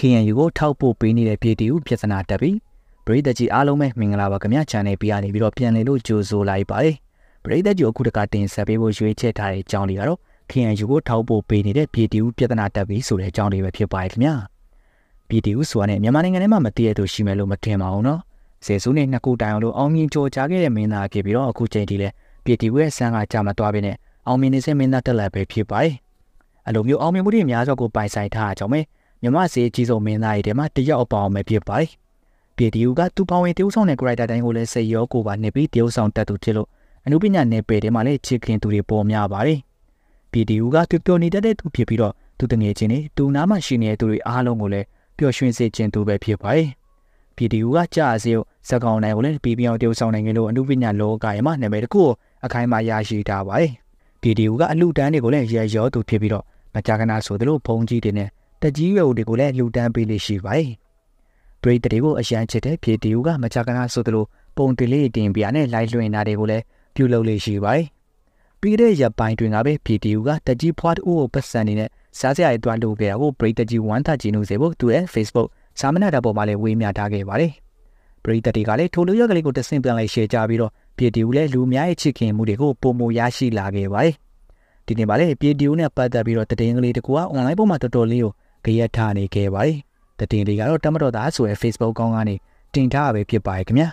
KNU ကိုထောက်ပို့ပေးနေတဲ့ပြည်တီဦးပြဿနာတက်ပြီးပရိသတ်ကြီးအားလုံးပဲမင်္ဂလာပါခင်ဗျာ channel ပြရနေပြီးတော့ပြန်လည်လို့ကြိုဆိုလိုက်ပါတယ်ပရိသတ်ကြီးအခုတကတင်ဆက်ပေးဖို့ရွေးချယ်ထားတဲ့အကြောင်းလေးကတော့ KNU ကိုထောက်ပို့ပေးနေတဲ့ပြည်တီဦးပြဿနာတက်ပြီးဆိုတဲ့အကြောင်းလေးပဲဖြစ်ပါတယ်ခင်ဗျာပြည်တီဦးဆိုတာနဲ့မြန်မာနိုင်ငံထဲမှာမတည်ရသူရှိမယ်လို့မထင်ပါဘူးနော်စေစုနဲ့နှစ်ခုတိုင်အောင်လို့အောင်မြင်ကြော်ကြားခဲ့တဲ့မင်းသားဖြစ်ပြီးတော့အခုချိန်ထိလဲပြည်တီဦးရဲ့ဆန်းကကြာမသွားပြီနဲ့အောင်မြင်နေတဲ့မင်းသားတက်လာပဲဖြစ်ပါတယ်အလိုမျိုးအောင်မြင်မှုတွေအများဆုံးကိုပိုင်ဆိုင်ထားကြအောင်ပဲမြမစေအကြီးဆုံးမင်းသားတွေထဲမှာတယောက်အပါအဝင်ဖြစ်ပါတယ်။ပြည်ဒီယူကသူပါဝင်တရုပ်ဆောင်တဲ့ character တိုင်းကိုလည်းစိတ်ရောကိုယ်ပါနှစ်ပြီးတရုပ်ဆောင်တတ်သူဖြစ်လို့အနုပညာနယ်ပယ်ထဲမှာလည်းချစ်ခင်သူတွေပေါ်များပါတယ်။ PDU ကသူပျော်နေတတ်တဲ့သူဖြစ်ပြီးတော့သူတငယ်ချင်းတွေသူနားမှာရှိနေတဲ့သူတွေအားလုံးကိုလည်းပျော်ရွှင်စေခြင်းသူပဲဖြစ်ပါတယ်။ PDU ကကြာစေကိုစကောင်နိုင်ကိုလည်းပြည်ပြောင်းတရုပ်ဆောင်နိုင်ငံလို့အနုပညာလောကရဲ့မှာနာမည်တစ်ခုကိုအခိုင်အမာရရှိထားပါတယ်။ PDU ကအလူတန်းတွေကိုလည်းရရောသူဖြစ်ပြီးတော့မကြာခဏဆိုသလိုဘုံကြီးတွေနဲ့တကြီးရွယ်ဦးတွေကိုလည်းလှူဒန်းပေးလေးရှိပါတယ်။ပရိသတ်တွေကိုအရန်ချစ်တဲ့ဖြေတီဦးကမကြာခဏဆိုသလိုပုံတင်လေးတင်ပြနဲ့လိုက်လွှင့်တာတွေကိုလည်းပြုလုပ်လေးရှိပါတယ်။ပြီးတဲ့ရပိုင်းတွင်ကပဲဖြေတီဦးကတကြီးဖွားတူကိုပတ်စံနေတဲ့စားစရာတွေတွားလို့ပြရကိုပရိသတ်ကြီးဝမ်းသာကြည်နူစေဖို့သူရဲ့ Facebook စာမဏေတပ်ပေါ်မှာလည်းဝေမျှထားခဲ့ပါတယ်။ပရိသတ်တွေကလည်းထိုလိုရကလေးကိုတဆင့်ပြန်လိုက်ရှယ်ကြပြီးတော့ပြည်တီဦးလည်းလူအများရဲ့ချစ်ခင်မှုတွေကိုပုံမရရှိလာခဲ့ပါတယ်။ဒီနေ့မှာလည်းပြည်တီဦးနဲ့ပတ်သက်ပြီးတော့တည်င်းကလေးတကူကအွန်လိုင်းပေါ်မှာတော်တော်လေးကိုကြရက်ထားနေခဲ့ပါတယ်။တတင်တွေကတော့တမတော်သားဆိုတဲ့ Facebook ကောင်းကနေတင်ထားပဲဖြစ်ပါတယ်ခင်ဗျာ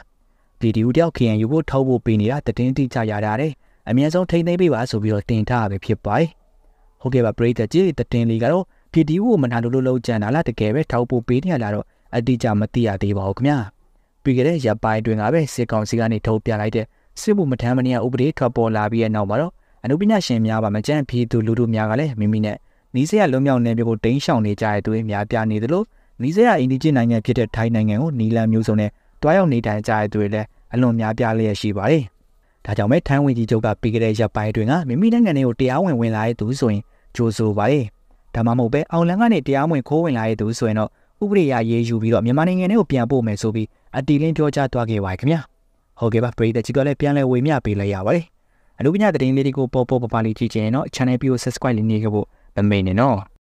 ။ဗီဒီယိုတယောက် KNU ကိုထုတ်ဖို့ပေးနေတာတတင်တိကျရတာတဲ့အမြဲဆုံးထိမ့်သိမ့်ပေးပါဆိုပြီးတော့တင်ထားပဲဖြစ်ပါတယ်။ဟုတ်ကဲ့ပါပရိသတ်ကြီးတတင်တွေကတော့ဗီဒီယိုကိုမနာလို့လို့ကြံတာလားတကယ်ပဲထောက်ဖို့ပေးနေရလားတော့အတိအကျမသိရသေးပါဘူးခင်ဗျာ။ပြီးခဲ့တဲ့ရပိုင်းတွင်ကပဲစစ်ကောင်စီကနေထုတ်ပြလိုက်တဲ့စစ်မှုမထမ်းမနေရဥပဒေထွက်ပေါ်လာပြီးတဲ့နောက်မှာတော့အနုပညာရှင်များပါမကြန့်ဖြီးသူလူထုများကလည်းမိမိနဲ့နီးစဲရလွတ်မြောက်နယ်မြေကိုတိမ်းရှောင်နေကြတဲ့သူတွေအများပြားနေသလိုနီးစဲရအင်ဒီဂျင်နိုင်ငံဖြစ်တဲ့ထိုင်းနိုင်ငံကိုနီလန်မျိုးစုံနဲ့တွားရောက်နေထိုင်ကြတဲ့သူတွေလည်းအလွန်များပြားလျက်ရှိပါတယ်။ဒါကြောင့်ပဲထိုင်းဝန်ကြီးချုပ်ကပြီးခဲ့တဲ့ရက်ပိုင်းအတွင်းကမိမိနိုင်ငံတွေကိုတရားဝင်ဝင်လာတဲ့သူဆိုရင်ကြိုဆိုပါတယ်။ဒါမှမဟုတ်ပဲအောင်လန်ကနေတရားဝင်ခိုးဝင်လာတဲ့သူဆိုရင်တော့ဥပဒေအရရေးယူပြီးတော့မြန်မာနိုင်ငံတွေကိုပြန်ပို့မယ်ဆိုပြီးအတီလင်းပြောကြားသွားခဲ့ပါခင်ဗျာ။ဟုတ်ကဲ့ပါပရိသတ်ကြီးကလည်းပြန်လည်ဝေမျှပေးလိုက်ရပါတယ်။အနုပညာသတင်းလေးတွေကိုပေါ်ပေါ်ပပလေးကြည့်ချင်ရင်တော့ channel ပြီးကို subscribe လေးနေခဲ့ဖို့ I mean, you